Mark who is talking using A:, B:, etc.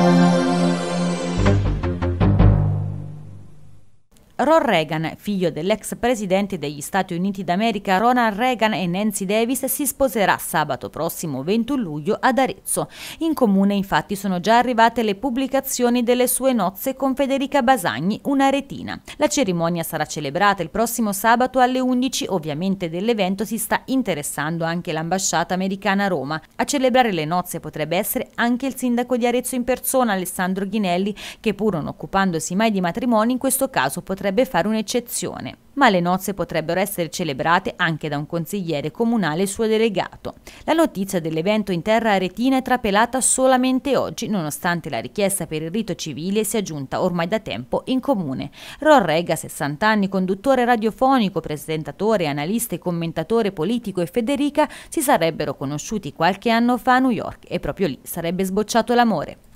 A: Música Ron Reagan, figlio dell'ex presidente degli Stati Uniti d'America Ronald Reagan e Nancy Davis, si sposerà sabato prossimo 21 luglio ad Arezzo. In comune infatti sono già arrivate le pubblicazioni delle sue nozze con Federica Basagni, una retina. La cerimonia sarà celebrata il prossimo sabato alle 11. Ovviamente dell'evento si sta interessando anche l'ambasciata americana a Roma. A celebrare le nozze potrebbe essere anche il sindaco di Arezzo in persona, Alessandro Ghinelli, che pur non occupandosi mai di matrimoni in questo caso potrebbe potrebbe fare un'eccezione, ma le nozze potrebbero essere celebrate anche da un consigliere comunale suo delegato. La notizia dell'evento in terra aretina è trapelata solamente oggi, nonostante la richiesta per il rito civile sia giunta ormai da tempo in comune. Rega, 60 anni, conduttore radiofonico, presentatore, analista e commentatore politico e Federica si sarebbero conosciuti qualche anno fa a New York e proprio lì sarebbe sbocciato l'amore.